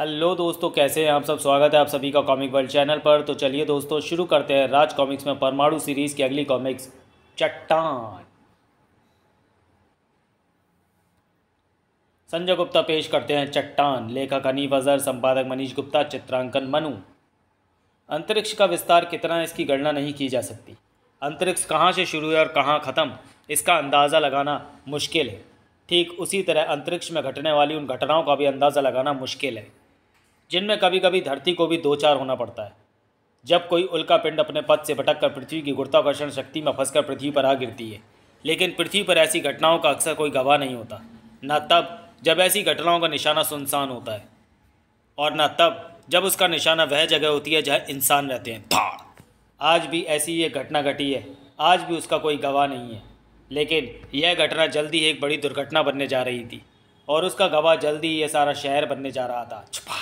Hello दोस्तों कैसे हैं आप सब स्वागत है आप सभी का कॉमिक वर्ल्ड चैनल पर तो चलिए दोस्तों शुरू करते हैं राज कॉमिक्स में परमाणु सीरीज की अगली कॉमिक्स चट्टान संजय गुप्ता पेश करते हैं चट्टान लेखक अनी अजहर संपादक मनीष गुप्ता चित्रांकन मनु अंतरिक्ष का विस्तार कितना इसकी गणना नहीं की जा सकती अंतरिक्ष कहाँ से शुरू है और कहाँ ख़त्म इसका अंदाज़ा लगाना मुश्किल है ठीक उसी तरह अंतरिक्ष में घटने वाली उन घटनाओं का भी अंदाज़ा लगाना मुश्किल है जिनमें कभी कभी धरती को भी दो चार होना पड़ता है जब कोई उल्का पिंड अपने पद से भटक कर पृथ्वी की गुरुत्वाकर्षण शक्ति में फंसकर पृथ्वी पर आ गिरती है लेकिन पृथ्वी पर ऐसी घटनाओं का अक्सर कोई गवाह नहीं होता न तब जब ऐसी घटनाओं का निशाना सुनसान होता है और न तब जब उसका निशाना वह जगह होती है जहाँ इंसान रहते हैं धाड़ आज भी ऐसी ये घटना घटी है आज भी उसका कोई गवाह नहीं है लेकिन यह घटना जल्दी ही एक बड़ी दुर्घटना बनने जा रही थी और उसका गवाह जल्दी यह सारा शहर बनने जा रहा था छुपा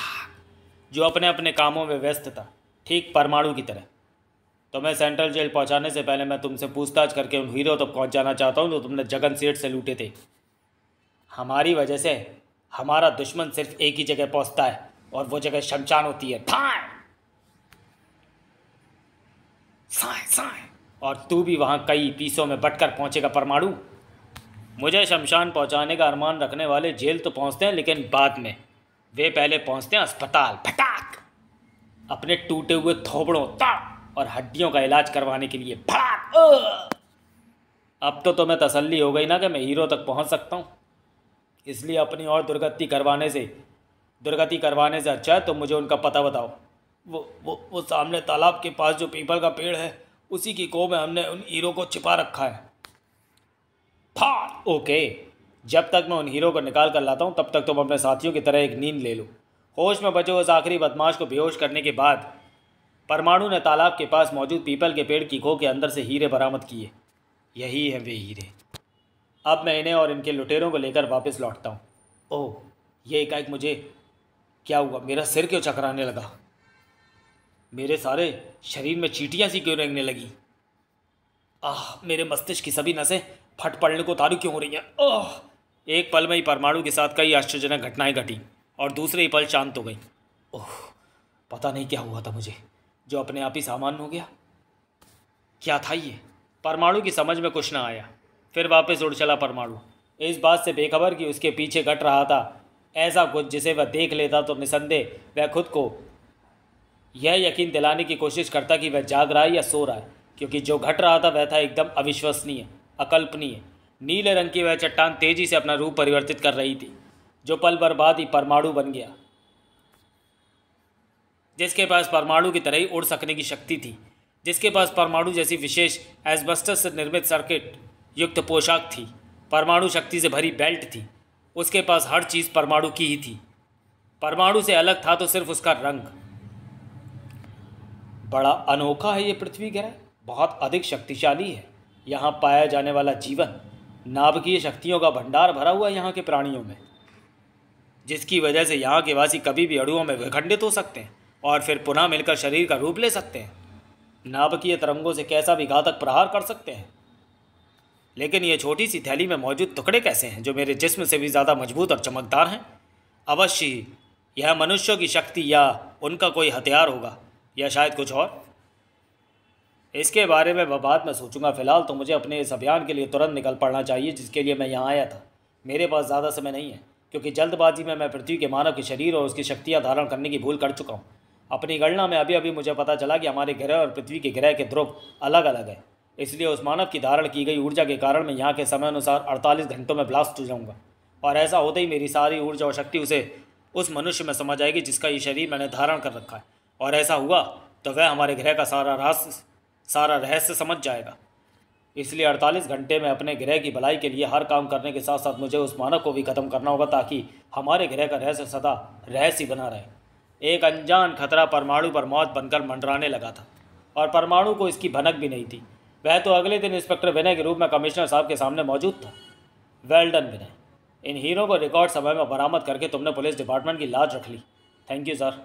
जो अपने अपने कामों में व्यस्त था ठीक परमाणु की तरह तो मैं सेंट्रल जेल पहुंचाने से पहले मैं तुमसे पूछताछ करके उन हीरो तक तो पहुंच जाना चाहता हूं जो तुमने जगन सेठ से लूटे थे हमारी वजह से हमारा दुश्मन सिर्फ एक ही जगह पहुंचता है और वो जगह शमशान होती है थाए साए साए और तू भी वहाँ कई पीसों में बटकर पहुँचेगा परमाणु मुझे शमशान पहुँचाने का अरमान रखने वाले जेल तो पहुँचते हैं लेकिन बाद में वे पहले पहुँचते हैं अस्पताल फटा अपने टूटे हुए थोबड़ों ता और हड्डियों का इलाज करवाने के लिए भाग अब तो तुम्हें तसल्ली हो गई ना कि मैं हीरो तक पहुंच सकता हूं इसलिए अपनी और दुर्गति करवाने से दुर्गति करवाने से अच्छा है तो मुझे उनका पता बताओ वो वो वो सामने तालाब के पास जो पीपल का पेड़ है उसी की को में हमने उन हीरो को छिपा रखा है था ओके जब तक मैं उन हीरो को निकाल कर लाता हूँ तब तक तुम अपने साथियों की तरह एक नींद ले लो होश में बचे उस आखिरी बदमाश को बेहोश करने के बाद परमाणु ने तालाब के पास मौजूद पीपल के पेड़ की खो के अंदर से हीरे बरामद किए यही हैं वे हीरे अब मैं इन्हें और इनके लुटेरों को लेकर वापस लौटता हूँ ओह ये एकाएक मुझे क्या हुआ मेरा सिर क्यों चकराने लगा मेरे सारे शरीर में चीटियाँ सी क्यों रेंगने लगी आह मेरे मस्तिष्क की सभी नसें फट पड़ने को तारू क्यों हो रही हैं ओह एक पल में ही परमाणु के साथ कई आश्चर्यजनक घटनाएं घटी और दूसरे ही पल शांत हो गई ओह पता नहीं क्या हुआ था मुझे जो अपने आप ही सामान्य हो गया क्या था ये परमाणु की समझ में कुछ ना आया फिर वापस उड़ चला परमाणु इस बात से बेखबर कि उसके पीछे घट रहा था ऐसा कुछ जिसे वह देख लेता तो निसंदेह वह खुद को यह यकीन दिलाने की कोशिश करता कि वह जाग रहा है या सो रहा है क्योंकि जो घट रहा था वह था एकदम अविश्वसनीय अकल्पनीय नीले रंग की वह चट्टान तेजी से अपना रूप परिवर्तित कर रही थी जो पल बाद ही परमाणु बन गया जिसके पास परमाणु की तरह ही उड़ सकने की शक्ति थी जिसके पास परमाणु जैसी विशेष एसबस्टस से निर्मित सर्किट युक्त पोशाक थी परमाणु शक्ति से भरी बेल्ट थी उसके पास हर चीज़ परमाणु की ही थी परमाणु से अलग था तो सिर्फ उसका रंग बड़ा अनोखा है ये पृथ्वी ग्रह बहुत अधिक शक्तिशाली है यहाँ पाया जाने वाला जीवन नाभिकीय शक्तियों का भंडार भरा हुआ है यहाँ के प्राणियों में जिसकी वजह से यहाँ के वासी कभी भी अड़ुओं में विखंडित हो सकते हैं और फिर पुनः मिलकर शरीर का रूप ले सकते हैं नाभकीय तरंगों से कैसा भी घातक प्रहार कर सकते हैं लेकिन ये छोटी सी थैली में मौजूद टुकड़े कैसे हैं जो मेरे जिस्म से भी ज़्यादा मजबूत और चमकदार हैं अवश्य ही यह मनुष्यों की शक्ति या उनका कोई हथियार होगा या शायद कुछ और इसके बारे में मैं बाद में सोचूंगा फ़िलहाल तो मुझे अपने इस अभियान के लिए तुरंत निकल पड़ना चाहिए जिसके लिए मैं यहाँ आया था मेरे पास ज़्यादा समय नहीं है क्योंकि जल्दबाजी में मैं पृथ्वी के मानव के शरीर और उसकी शक्तियाँ धारण करने की भूल कर चुका हूँ अपनी गणना में अभी अभी मुझे पता चला कि हमारे ग्रह और पृथ्वी के ग्रह के ध्रुव अलग अलग हैं इसलिए उस मानव की धारण की गई ऊर्जा के कारण मैं यहाँ के समय अनुसार अड़तालीस घंटों में ब्लास्ट हो जाऊँगा और ऐसा होते ही मेरी सारी ऊर्जा और शक्ति उसे उस मनुष्य में समा जाएगी जिसका ये शरीर मैंने धारण कर रखा है और ऐसा हुआ तो वह हमारे ग्रह का सारा रहस्य सारा रहस्य समझ जाएगा इसलिए 48 घंटे में अपने गृह की भलाई के लिए हर काम करने के साथ साथ मुझे उस मानक को भी ख़त्म करना होगा ताकि हमारे गृह का रहस्य सदा रहस्य बना रहे एक अनजान खतरा परमाणु पर मौत बनकर मंडराने लगा था और परमाणु को इसकी भनक भी नहीं थी वह तो अगले दिन इंस्पेक्टर विनय के रूप में कमिश्नर साहब के सामने मौजूद था वेल्डन विनय इन हीरो को रिकॉर्ड समय में बरामद करके तुमने पुलिस डिपार्टमेंट की लाज रख ली थैंक यू सर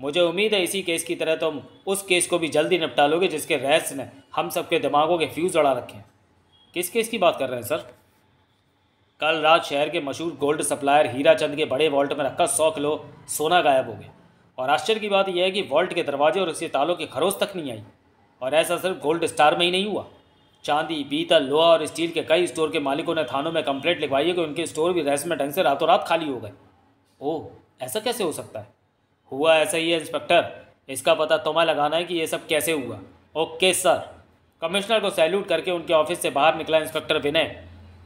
मुझे उम्मीद है इसी केस की तरह तुम तो उस केस को भी जल्दी निपटा लोगे जिसके रहस्य ने हम सबके दिमागों के फ्यूज़ उड़ा रखे हैं किस केस की बात कर रहे हैं सर कल रात शहर के मशहूर गोल्ड सप्लायर हीरा चंद के बड़े वॉल्ट में रखा सौ किलो सोना गायब हो गया और आश्चर्य की बात यह है कि वॉल्ट के दरवाजे और उसके तालों के खरोस तक नहीं आई और ऐसा सिर्फ गोल्ड स्टार में ही नहीं हुआ चांदी पीतल लोहा और स्टील के कई स्टोर के मालिकों ने थानों में कंप्लेंट लिखवाई है कि उनके स्टोर भी रहस्यमय ढंग से रातों रात खाली हो गए ओह ऐसा कैसे हो सकता है हुआ ऐसा ही है इंस्पेक्टर इसका पता तुम्हें लगाना है कि ये सब कैसे हुआ ओके सर कमिश्नर को सैल्यूट करके उनके ऑफिस से बाहर निकला इंस्पेक्टर विनय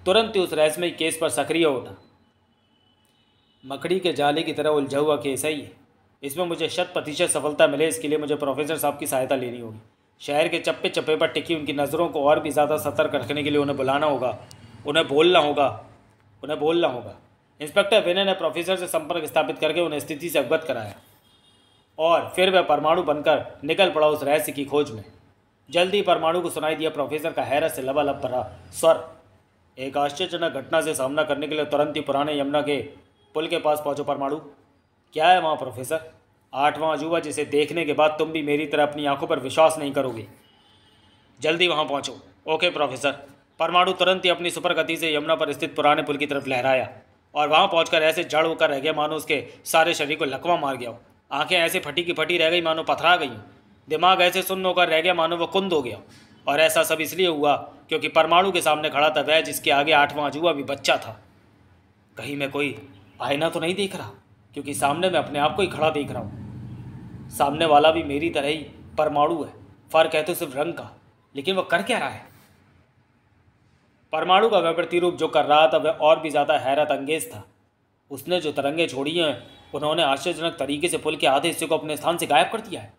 तुरंत ही उस रहस्यमय केस पर सक्रिय उठा मकड़ी के जाले की तरह उलझा हुआ केस है ये इसमें मुझे शत प्रतिशत सफलता मिले इसके लिए मुझे प्रोफेसर साहब की सहायता लेनी होगी शहर के चप्पे चप्पे पर टिकी उनकी नज़रों को और भी ज़्यादा सतर्क रखने के लिए उन्हें बुलाना होगा उन्हें बोलना होगा उन्हें बोलना होगा इंस्पेक्टर विनय ने प्रोफेसर से संपर्क स्थापित करके उन्हें स्थिति से अवगत कराया और फिर वह परमाणु बनकर निकल पड़ा उस रहस्य की खोज में जल्दी परमाणु को सुनाई दिया प्रोफेसर का हैरत से लबालब भरा स्वर एक आश्चर्यजनक घटना से सामना करने के लिए तुरंत ही पुराने यमुना के पुल के पास पहुंचो परमाणु क्या है वहाँ प्रोफेसर आठवां अजूबा जिसे देखने के बाद तुम भी मेरी तरह अपनी आंखों पर विश्वास नहीं करोगे जल्दी वहाँ पहुँचो ओके प्रोफेसर परमाणु तुरंत ही अपनी सुपर गति से यमुना पर स्थित पुराने पुल की तरफ लहराया और वहाँ पहुँच ऐसे जड़ होकर रह गया मानो उसके सारे शरीर को लकवा मार गया हो आंखें ऐसे फटी की फटी रह गई मानो पथरा गई दिमाग ऐसे सुन्न होकर रह गया मानो वो कुंद हो गया और ऐसा सब इसलिए हुआ क्योंकि परमाणु के सामने खड़ा था वह जिसके आगे आठवां अजूबा भी बच्चा था कहीं मैं कोई आईना तो नहीं देख रहा क्योंकि सामने मैं अपने आप को ही खड़ा देख रहा हूँ सामने वाला भी मेरी तरह ही परमाणु है फ़र्क है तो सिर्फ रंग का लेकिन वह कर क्या रहा है परमाणु का वह प्रतिरूप जो कर रहा था वह और भी ज़्यादा हैरत अंगेज था उसने जो तरंगे छोड़ी हैं उन्होंने आश्चर्यजनक तरीके से पुल के आधे हिस्से को अपने स्थान से गायब कर दिया है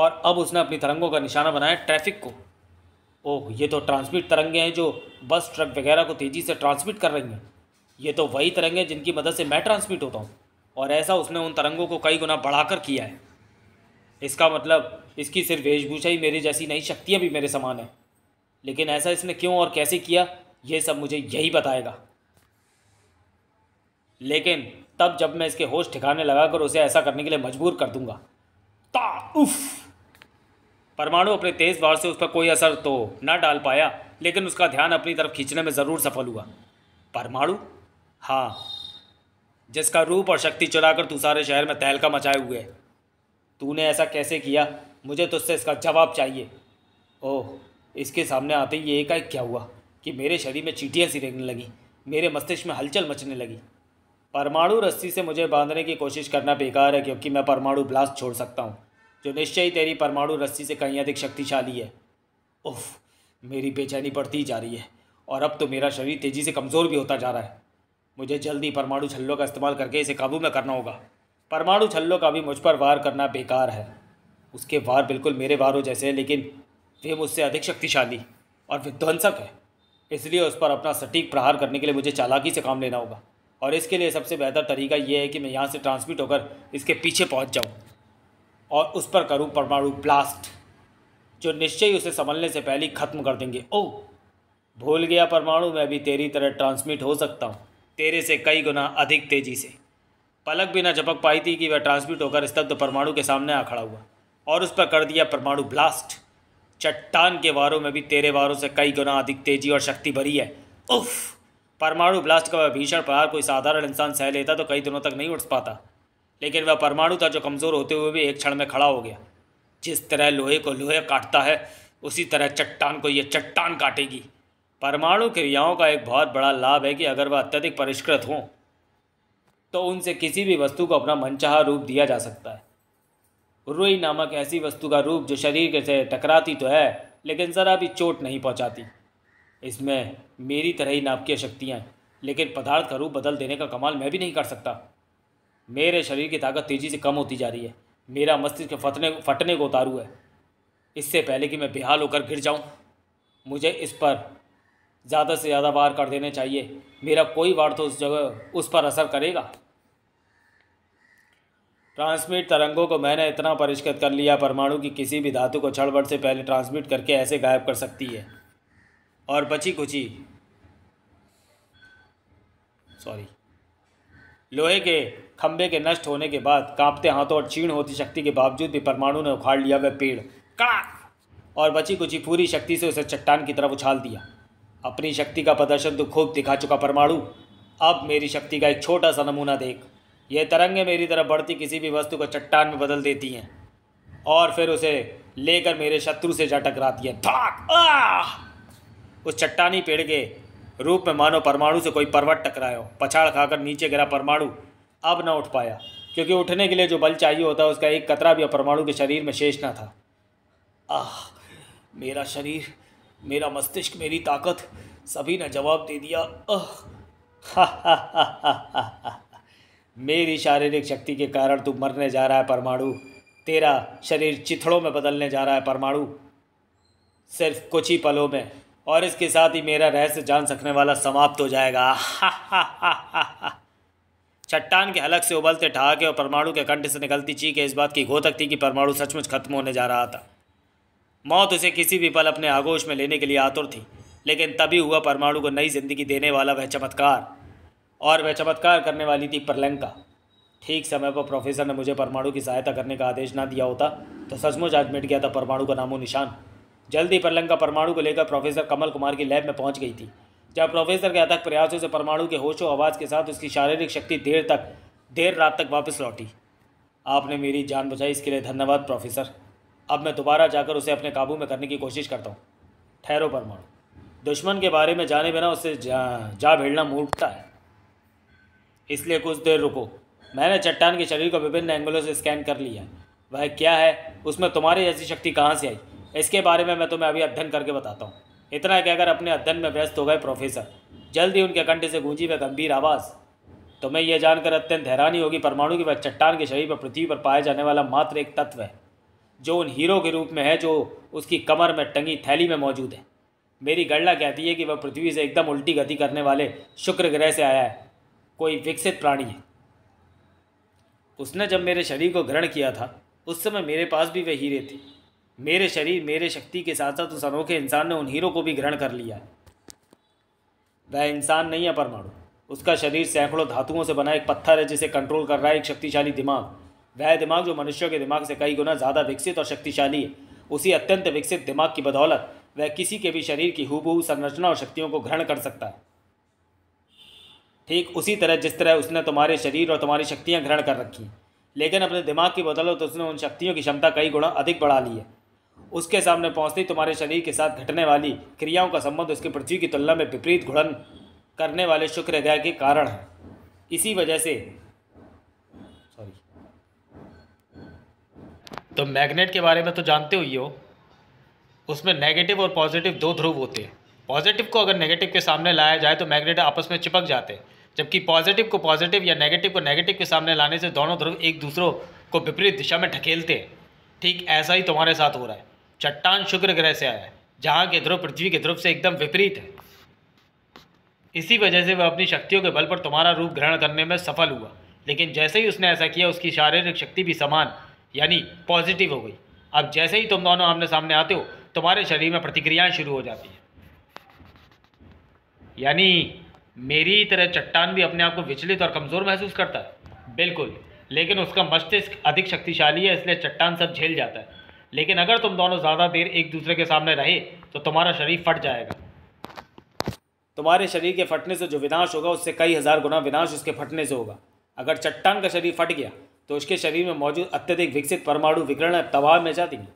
और अब उसने अपनी तरंगों का निशाना बनाया ट्रैफिक को ओह ये तो ट्रांसमिट तरंगे हैं जो बस ट्रक वगैरह को तेज़ी से ट्रांसमिट कर रही हैं ये तो वही तरंगे जिनकी मदद से मैं ट्रांसमिट होता हूँ और ऐसा उसने उन तरंगों को कई गुना बढ़ाकर किया है इसका मतलब इसकी सिर्फ वेशभूषा ही मेरी जैसी नई शक्तियाँ भी मेरे समान हैं लेकिन ऐसा इसने क्यों और कैसे किया ये सब मुझे यही बताएगा लेकिन तब जब मैं इसके होश ठिकाने लगाकर उसे ऐसा करने के लिए मजबूर कर दूंगा उफ परमाणु अपने तेज वार से उस पर कोई असर तो न डाल पाया लेकिन उसका ध्यान अपनी तरफ खींचने में ज़रूर सफल हुआ परमाणु हाँ जिसका रूप और शक्ति चुराकर तू सारे शहर में तहलका मचाए हुए है तूने ऐसा कैसे किया मुझे तुझसे तो इसका जवाब चाहिए ओह इसके सामने आते ही एकाएक क्या हुआ कि मेरे शरीर में चीटियाँ सी रहने लगी मेरे मस्तिष्क में हलचल मचने लगी परमाणु रस्सी से मुझे बांधने की कोशिश करना बेकार है क्योंकि मैं परमाणु ब्लास्ट छोड़ सकता हूँ जो निश्चय ही तेरी परमाणु रस्सी से कहीं अधिक शक्तिशाली है उफ मेरी बेचैनी बढ़ती जा रही है और अब तो मेरा शरीर तेज़ी से कमज़ोर भी होता जा रहा है मुझे जल्दी परमाणु छल्लों का इस्तेमाल करके इसे काबू में करना होगा परमाणु छल्लों का भी मुझ पर वार करना बेकार है उसके वार बिल्कुल मेरे वारों जैसे हैं लेकिन वे मुझसे अधिक शक्तिशाली और विध्वंसक है इसलिए उस पर अपना सटीक प्रहार करने के लिए मुझे चालाकी से काम लेना होगा और इसके लिए सबसे बेहतर तरीका ये है कि मैं यहाँ से ट्रांसमिट होकर इसके पीछे पहुँच जाऊँ और उस पर करूँ परमाणु ब्लास्ट जो निश्चय उसे संभलने से पहले ख़त्म कर देंगे ओ भूल गया परमाणु मैं भी तेरी तरह ट्रांसमिट हो सकता हूँ तेरे से कई गुना अधिक तेज़ी से पलक भी ना झपक पाई थी कि वह ट्रांसमिट होकर स्तब्ध परमाणु के सामने आ खड़ा हुआ और उस पर कर दिया परमाणु ब्लास्ट चट्टान के वारों में भी तेरे वारों से कई गुना अधिक तेजी और शक्ति भरी है उफ़ परमाणु ब्लास्ट का वह भीषण प्रहार कोई साधारण इंसान सह लेता तो कई दिनों तक नहीं उठ पाता लेकिन वह परमाणु था जो कमज़ोर होते हुए भी एक क्षण में खड़ा हो गया जिस तरह लोहे को लोहे काटता है उसी तरह चट्टान को यह चट्टान काटेगी परमाणु क्रियाओं का एक बहुत बड़ा लाभ है कि अगर वह अत्यधिक परिष्कृत हों तो उनसे किसी भी वस्तु को अपना मनचाहा रूप दिया जा सकता है रुई नामक ऐसी वस्तु का रूप जो शरीर से टकराती तो है लेकिन ज़रा भी चोट नहीं पहुँचाती इसमें मेरी तरह ही नापकीय शक्तियाँ हैं लेकिन पदार्थ का रूप बदल देने का कमाल मैं भी नहीं कर सकता मेरे शरीर की ताकत तेज़ी से कम होती जा रही है मेरा मस्तिष्क फटने फटने को उतारू है इससे पहले कि मैं बेहाल होकर गिर जाऊँ मुझे इस पर ज़्यादा से ज़्यादा वार कर देने चाहिए मेरा कोई वार तो उस जगह उस पर असर करेगा ट्रांसमिट तरंगों को मैंने इतना परिष्कृत कर लिया परमाणु की किसी भी धातु को छड़बड़ से पहले ट्रांसमिट करके ऐसे गायब कर सकती है और बची कुची सॉरी लोहे के खंभे के नष्ट होने के बाद कांपते हाथों और चीण होती शक्ति के बावजूद भी परमाणु ने उखाड़ लिया वह पेड़ का और बची कुची पूरी शक्ति से उसे चट्टान की तरफ उछाल दिया अपनी शक्ति का प्रदर्शन तो खूब दिखा चुका परमाणु अब मेरी शक्ति का एक छोटा सा नमूना देख यह तरंगें मेरी तरफ बढ़ती किसी भी वस्तु को चट्टान में बदल देती हैं और फिर उसे लेकर मेरे शत्रु से जा टकराती है धाक आह उस चट्टानी पेड़ के रूप में मानो परमाणु से कोई पर्वत हो पछाड़ खाकर नीचे गिरा परमाणु अब न उठ पाया क्योंकि उठने के लिए जो बल चाहिए होता है उसका एक कतरा भी परमाणु के शरीर में शेष न था आह मेरा शरीर मेरा मस्तिष्क मेरी ताकत सभी ने जवाब दे दिया आह हा हा हा हा हा हा मेरी शारीरिक शक्ति के कारण तू मरने जा रहा है परमाणु तेरा शरीर चिथड़ों में बदलने जा रहा है परमाणु सिर्फ कुछ ही पलों में और इसके साथ ही मेरा रहस्य जान सकने वाला समाप्त हो जाएगा चट्टान के हलक से उबलते ठहाके और परमाणु के कंठ से निकलती चीख इस बात की घोतक थी कि परमाणु सचमुच खत्म होने जा रहा था मौत उसे किसी भी पल अपने आगोश में लेने के लिए आतुर थी लेकिन तभी हुआ परमाणु को नई जिंदगी देने वाला वह चमत्कार और वह चमत्कार करने वाली थी प्रलंका ठीक समय पर प्रोफेसर ने मुझे परमाणु की सहायता करने का आदेश ना दिया होता तो सचमुच आज मिट गया था परमाणु का नामो निशान जल्द ही परलंका परमाणु को लेकर प्रोफेसर कमल कुमार की लैब में पहुंच गई थी जब प्रोफेसर के अथक प्रयासों से परमाणु के होशो आवाज़ के साथ उसकी शारीरिक शक्ति देर तक देर रात तक वापस लौटी आपने मेरी जान बचाई इसके लिए धन्यवाद प्रोफेसर अब मैं दोबारा जाकर उसे अपने काबू में करने की कोशिश करता हूँ ठहरो परमाणु दुश्मन के बारे में जाने बिना उससे जा जा भिड़ना मूर्खता है इसलिए कुछ देर रुको मैंने चट्टान के शरीर को विभिन्न एंगलों से स्कैन कर लिया वह क्या है उसमें तुम्हारी ऐसी शक्ति कहाँ से आई इसके बारे में मैं तुम्हें अभी अध्ययन करके बताता हूँ इतना कहकर अपने अध्ययन में व्यस्त हो गए प्रोफेसर जल्द ही उनके कंठ से गूंजी वह गंभीर आवाज़ तुम्हें तो यह जानकर अत्यंत हैरानी होगी परमाणु की वह चट्टान के शरीर पर पृथ्वी पर पाया जाने वाला मात्र एक तत्व है जो उन हीरो के रूप में है जो उसकी कमर में टंगी थैली में मौजूद है मेरी गणना कहती है कि वह पृथ्वी से एकदम उल्टी गति करने वाले शुक्र ग्रह से आया है कोई विकसित प्राणी है उसने जब मेरे शरीर को ग्रहण किया था उस समय मेरे पास भी वे हीरे थे मेरे शरीर मेरे शक्ति के साथ साथ उस अनोखे इंसान ने उन हीरो को भी ग्रहण कर लिया है वह इंसान नहीं है परमाणु उसका शरीर सैकड़ों धातुओं से बना एक पत्थर है जिसे कंट्रोल कर रहा है एक शक्तिशाली दिमाग वह दिमाग जो मनुष्यों के दिमाग से कई गुना ज़्यादा विकसित और शक्तिशाली है उसी अत्यंत विकसित दिमाग की बदौलत वह किसी के भी शरीर की हूबहू संरचना और शक्तियों को ग्रहण कर सकता है ठीक उसी तरह जिस तरह उसने तुम्हारे शरीर और तुम्हारी शक्तियाँ ग्रहण कर रखी लेकिन अपने दिमाग की बदौलत उसने उन शक्तियों की क्षमता कई गुणा अधिक बढ़ा ली है उसके सामने पहुँचती तुम्हारे शरीर के साथ घटने वाली क्रियाओं का संबंध उसके पृथ्वी की तुलना में विपरीत घुड़न करने वाले शुक्र ग्रह के कारण है इसी वजह से सॉरी तो मैग्नेट के बारे में तो जानते हुई हो उसमें नेगेटिव और पॉजिटिव दो ध्रुव होते हैं पॉजिटिव को अगर नेगेटिव के सामने लाया जाए तो मैग्नेट आपस में चिपक जाते हैं जबकि पॉजिटिव को पॉजिटिव या नेगेटिव को नेगेटिव के सामने लाने से दोनों ध्रुव एक दूसरों को विपरीत दिशा में ढकेलते हैं ठीक ऐसा ही तुम्हारे साथ हो रहा है चट्टान शुक्र ग्रह से आया है जहाँ के ध्रुव पृथ्वी के ध्रुव से एकदम विपरीत है इसी वजह से वह अपनी शक्तियों के बल पर तुम्हारा रूप ग्रहण करने में सफल हुआ लेकिन जैसे ही उसने ऐसा किया उसकी शारीरिक शक्ति भी समान यानी पॉजिटिव हो गई अब जैसे ही तुम दोनों आमने सामने आते हो तुम्हारे शरीर में प्रतिक्रियाएं शुरू हो जाती हैं यानी मेरी तरह चट्टान भी अपने आप को विचलित और कमज़ोर महसूस करता है बिल्कुल लेकिन उसका मस्तिष्क अधिक शक्तिशाली है इसलिए चट्टान सब झेल जाता है लेकिन अगर तुम दोनों ज़्यादा देर एक दूसरे के सामने रहे तो तुम्हारा शरीर फट जाएगा तुम्हारे शरीर के फटने से जो विनाश होगा उससे कई हज़ार गुना विनाश उसके फटने से होगा अगर चट्टान का शरीर फट गया तो उसके शरीर में मौजूद अत्यधिक विकसित परमाणु विकरण तबाह में जाती हैं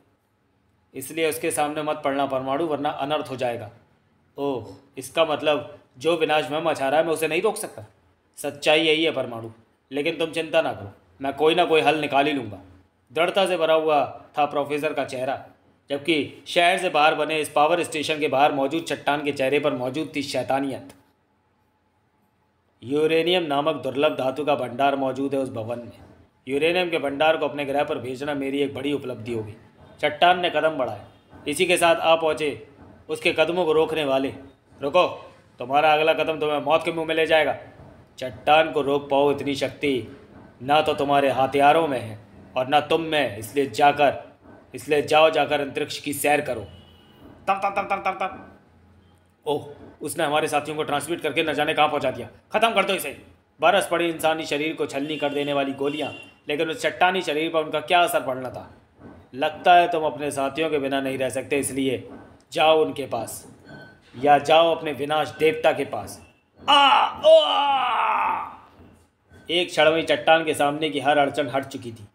इसलिए उसके सामने मत पड़ना परमाणु वरना अनर्थ हो जाएगा ओह इसका मतलब जो विनाश मैं मचा रहा है मैं उसे नहीं रोक सकता सच्चाई यही है परमाणु लेकिन तुम चिंता ना करो मैं कोई ना कोई हल निकाल ही लूँगा दृढ़ता से भरा हुआ था प्रोफेसर का चेहरा जबकि शहर से बाहर बने इस पावर स्टेशन के बाहर मौजूद चट्टान के चेहरे पर मौजूद थी शैतानियत यूरेनियम नामक दुर्लभ धातु का भंडार मौजूद है उस भवन में यूरेनियम के भंडार को अपने ग्रह पर भेजना मेरी एक बड़ी उपलब्धि होगी चट्टान ने कदम बढ़ाया इसी के साथ आ पहुँचे उसके कदमों को रोकने वाले रुको तुम्हारा अगला कदम तुम्हें मौत के मुंह में ले जाएगा चट्टान को रोक पाओ इतनी शक्ति ना तो तुम्हारे हथियारों में है और ना तुम में इसलिए जाकर इसलिए जाओ जाकर अंतरिक्ष की सैर करो तम तम तम तम तम तम ओह उसने हमारे साथियों को ट्रांसमिट करके न जाने कहाँ पहुँचा दिया ख़त्म कर दो इसे बरस पड़ी इंसानी शरीर को छलनी कर देने वाली गोलियाँ लेकिन उस चट्टानी शरीर पर उनका क्या असर पड़ना था लगता है तुम अपने साथियों के बिना नहीं रह सकते इसलिए जाओ उनके पास या जाओ अपने विनाश देवता के पास आ ओ आ! एक क्षण में चट्टान के सामने की हर अड़चन हट चुकी थी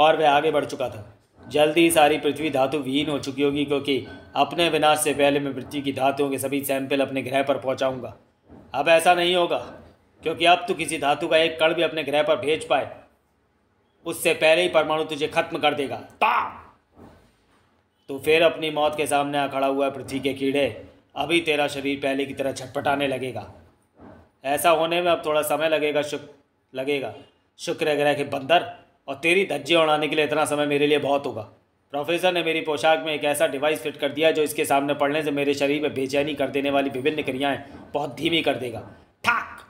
और वह आगे बढ़ चुका था जल्दी ही सारी पृथ्वी धातु विहीन हो चुकी होगी क्योंकि अपने विनाश से पहले मैं पृथ्वी की धातुओं के सभी सैंपल अपने ग्रह पर पहुंचाऊंगा अब ऐसा नहीं होगा क्योंकि अब तू किसी धातु का एक कण भी अपने ग्रह पर भेज पाए उससे पहले ही परमाणु तुझे खत्म कर देगा ता तो फिर अपनी मौत के सामने आ खड़ा हुआ पृथ्वी के कीड़े अभी तेरा शरीर पहले की तरह छटपटाने लगेगा ऐसा होने में अब थोड़ा समय लगेगा शुक्र लगेगा शुक्र ग्रह के बंदर और तेरी धज्जी उड़ाने के लिए इतना समय मेरे लिए बहुत होगा प्रोफेसर ने मेरी पोशाक में एक ऐसा डिवाइस फिट कर दिया जो इसके सामने पड़ने से मेरे शरीर में बेचैनी कर देने वाली विभिन्न क्रियाएं बहुत धीमी कर देगा ठाक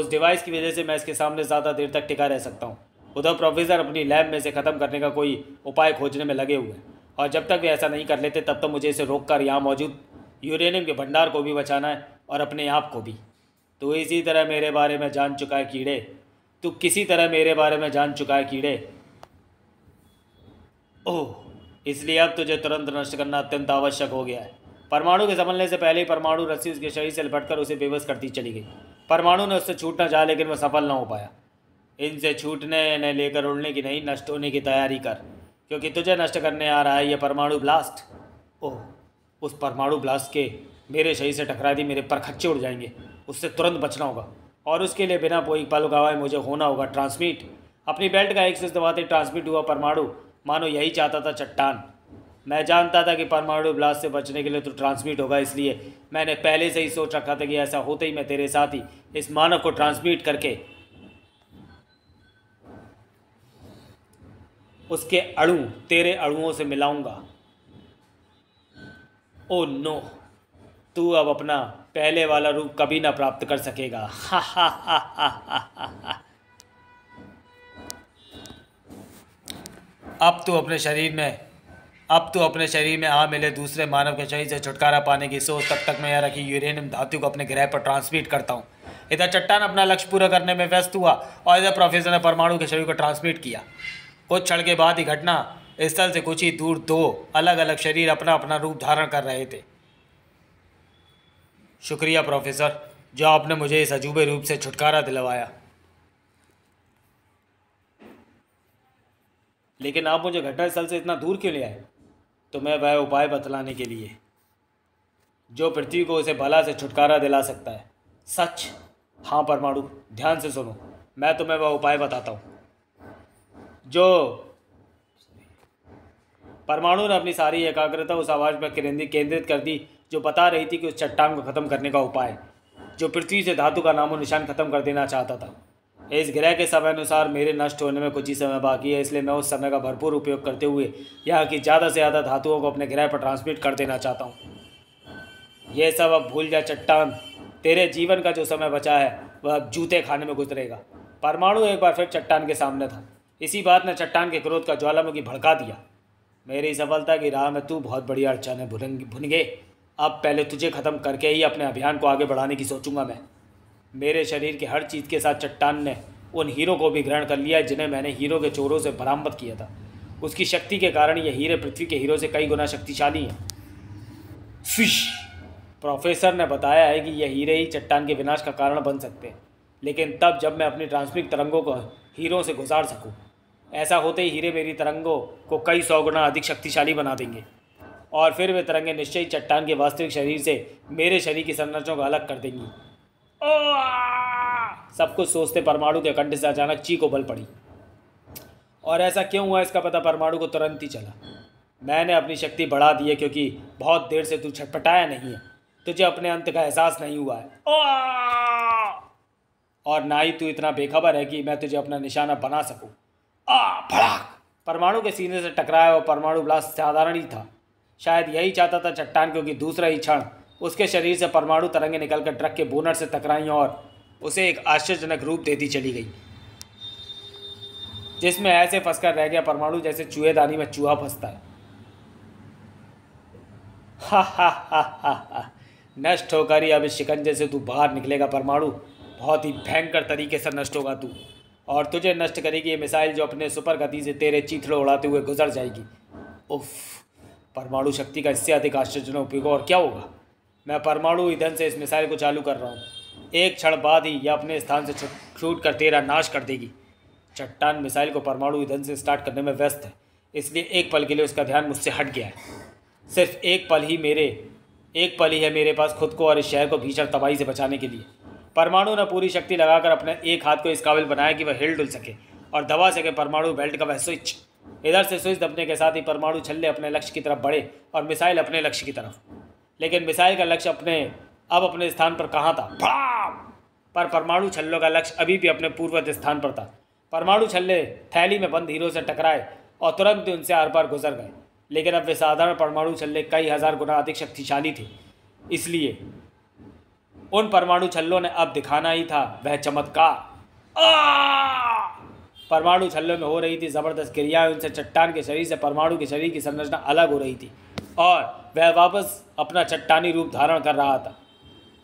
उस डिवाइस की वजह से मैं इसके सामने ज़्यादा देर तक टिका रह सकता हूँ उधर प्रोफेसर अपनी लैब में इसे ख़त्म करने का कोई उपाय खोजने में लगे हुए हैं और जब तक वे ऐसा नहीं कर लेते तब तक तो मुझे इसे रोक कर यहाँ मौजूद यूरेनियम के भंडार को भी बचाना है और अपने आप को भी तो इसी तरह मेरे बारे में जान चुका है कीड़े तू किसी तरह मेरे बारे में जान चुका है कीड़े ओह इसलिए अब तुझे तुरंत नष्ट करना अत्यंत आवश्यक हो गया है परमाणु के संभलने से पहले ही परमाणु रस्सी उसके शरीर से लपटकर उसे बेबस करती चली गई परमाणु ने उससे छूटना चाहा लेकिन वह सफल ना हो पाया इनसे छूटने ने लेकर उड़ने की नहीं नष्ट होने की तैयारी कर क्योंकि तुझे नष्ट करने आ रहा है यह परमाणु ब्लास्ट ओह उस परमाणु ब्लास्ट के मेरे शरीर से टकरा दी मेरे पर खच्चे उड़ जाएंगे उससे तुरंत बचना होगा और उसके लिए बिना कोई पल गवाए मुझे होना होगा ट्रांसमिट अपनी बेल्ट का एक्सेस दबाते ट्रांसमिट हुआ परमाणु मानो यही चाहता था चट्टान मैं जानता था कि परमाणु ब्लास्ट से बचने के लिए तो ट्रांसमिट होगा इसलिए मैंने पहले से ही सोच रखा था कि ऐसा होते ही मैं तेरे साथ ही इस मानव को ट्रांसमिट करके उसके अणु तेरे अणुओं से मिलाऊंगा ओ oh नो तू अब अपना पहले वाला रूप कभी ना प्राप्त कर सकेगा हा हा हा अब तो अपने शरीर में अब तो अपने शरीर में आ मिले दूसरे मानव के शरीर से छुटकारा पाने की सोच तब तक, तक मैं यहाँ रखी यूरेनियम धातु को अपने ग्रह पर ट्रांसमिट करता हूँ इधर चट्टान अपना लक्ष्य पूरा करने में व्यस्त हुआ और इधर प्रोफेसर ने परमाणु के शरीर को ट्रांसमिट किया कुछ क्षण के बाद ही घटना स्थल से कुछ ही दूर दो अलग अलग शरीर अपना अपना रूप धारण कर रहे थे शुक्रिया प्रोफेसर जो आपने मुझे इस अजूबे रूप से छुटकारा दिलवाया लेकिन आप मुझे घटनास्थल से इतना दूर क्यों ले आए तो मैं वह उपाय बतलाने के लिए जो पृथ्वी को उसे भला से छुटकारा दिला सकता है सच हाँ परमाणु ध्यान से सुनो मैं तुम्हें वह उपाय बताता हूँ जो परमाणु ने अपनी सारी एकाग्रता उस आवाज़ पर केंद्रित कर दी जो बता रही थी कि उस चट्टान को ख़त्म करने का उपाय जो पृथ्वी से धातु का नामो निशान ख़त्म कर देना चाहता था इस ग्रह के समय अनुसार मेरे नष्ट होने में कुछ ही समय बाकी है इसलिए मैं उस समय का भरपूर उपयोग करते हुए यहाँ की ज़्यादा से ज़्यादा धातुओं को अपने ग्रह पर ट्रांसमिट कर देना चाहता हूँ यह सब अब भूल जा चट्टान तेरे जीवन का जो समय बचा है वह अब जूते खाने में गुजरेगा परमाणु एक बार फिर चट्टान के सामने था इसी बात ने चट्टान के क्रोध का ज्वालामुखी भड़का दिया मेरी सफलता की राह में तू बहुत बड़ी अड़चन है भुनगे अब पहले तुझे ख़त्म करके ही अपने अभियान को आगे बढ़ाने की सोचूंगा मैं मेरे शरीर के हर चीज़ के साथ चट्टान ने उन हीरो को भी ग्रहण कर लिया जिन्हें मैंने हीरो के चोरों से बरामद किया था उसकी शक्ति के कारण ये हीरे पृथ्वी के हीरो से कई गुना शक्तिशाली हैं फिश प्रोफेसर ने बताया है कि यह हीरे ही चट्टान के विनाश का कारण बन सकते हैं लेकिन तब जब मैं अपनी ट्रांसमिक तरंगों को हीरो से गुजार सकूँ ऐसा होते ही हीरे मेरी तरंगों को कई सौ गुना अधिक शक्तिशाली बना देंगे और फिर वे तरंगे निश्चय चट्टान के वास्तविक शरीर से मेरे शरीर की संरचना को अलग कर देंगी सब कुछ सोचते परमाणु के कंठ से अचानक ची को बल पड़ी और ऐसा क्यों हुआ इसका पता परमाणु को तुरंत ही चला मैंने अपनी शक्ति बढ़ा दी है क्योंकि बहुत देर से तू छटपटाया नहीं है तुझे अपने अंत का एहसास नहीं हुआ है और ना ही तू इतना बेखबर है कि मैं तुझे अपना निशाना बना सकूँ परमाणु के सीने से टकराया वह परमाणु ब्लास्ट साधारण ही था शायद यही चाहता था चट्टान क्योंकि दूसरा ही क्षण उसके शरीर से परमाणु तरंगें निकलकर ट्रक के बोनर से टकराई और उसे एक आश्चर्यजनक रूप देती चली गई जिसमें ऐसे फंसकर रह गया परमाणु जैसे चूहेदानी में चूहा फंसता है नष्ट होकर ही अब इस शिकंजे से तू बाहर निकलेगा परमाणु बहुत ही भयंकर तरीके से नष्ट होगा तू और तुझे नष्ट करेगी ये मिसाइल जो अपने सुपर गति से तेरे चीथड़े उड़ाते हुए गुजर जाएगी उफ़ परमाणु शक्ति का इससे अधिक आश्चर्यजनक उपयोग और क्या होगा मैं परमाणु ईंधन से इस मिसाइल को चालू कर रहा हूँ एक क्षण बाद ही यह अपने स्थान से छूट कर तेरा नाश कर देगी चट्टान मिसाइल को परमाणु ईंधन से स्टार्ट करने में व्यस्त है इसलिए एक पल के लिए उसका ध्यान मुझसे हट गया है सिर्फ एक पल ही मेरे एक पल ही है मेरे पास खुद को और इस शहर को भीषण तबाही से बचाने के लिए परमाणु ने पूरी शक्ति लगाकर अपने एक हाथ को इस काबिल बनाया कि वह हिल डुल सके और दबा सके परमाणु बेल्ट का वह स्विच इधर से स्विच दबने के साथ ही परमाणु छल्ले अपने लक्ष्य की तरफ बढ़े और मिसाइल अपने लक्ष्य की तरफ लेकिन मिसाइल का लक्ष्य अपने अब अपने स्थान पर कहाँ था पर परमाणु छल्लों का लक्ष्य अभी भी अपने पूर्व स्थान पर था परमाणु छल्ले थैली में बंद हीरो से टकराए और तुरंत उनसे आर पार गुजर गए लेकिन अब वे साधारण परमाणु छल्ले कई हज़ार गुना अधिक शक्तिशाली थे इसलिए उन परमाणु छल्लों ने अब दिखाना ही था वह चमत्कार परमाणु छल्लों में हो रही थी ज़बरदस्त क्रियाएँ उनसे चट्टान के शरीर से परमाणु के शरीर की संरचना अलग हो रही थी और वह वापस अपना चट्टानी रूप धारण कर रहा था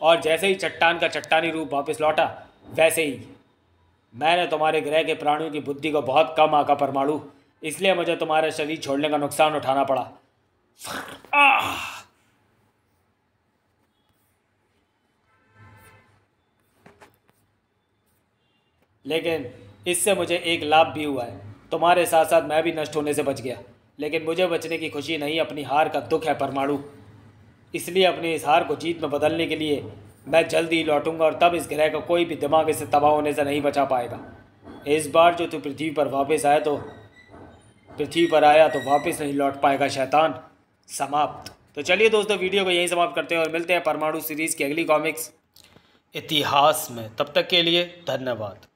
और जैसे ही चट्टान का चट्टानी रूप वापस लौटा वैसे ही मैंने तुम्हारे ग्रह के प्राणियों की बुद्धि को बहुत कम आका परमाणु इसलिए मुझे तुम्हारे शरीर छोड़ने का नुकसान उठाना पड़ा लेकिन इससे मुझे एक लाभ भी हुआ है तुम्हारे साथ साथ मैं भी नष्ट होने से बच गया लेकिन मुझे बचने की खुशी नहीं अपनी हार का दुख है परमाणु इसलिए अपनी इस हार को जीत में बदलने के लिए मैं जल्द ही लौटूंगा और तब इस ग्रह का को कोई भी दिमाग इसे तबाह होने से नहीं बचा पाएगा इस बार जो तू पृथ्वी पर वापस आया तो पृथ्वी पर आया तो वापस नहीं लौट पाएगा शैतान समाप्त तो चलिए दोस्तों वीडियो को यहीं समाप्त करते हैं और मिलते हैं परमाणु सीरीज़ की अगली कॉमिक्स इतिहास में तब तक के लिए धन्यवाद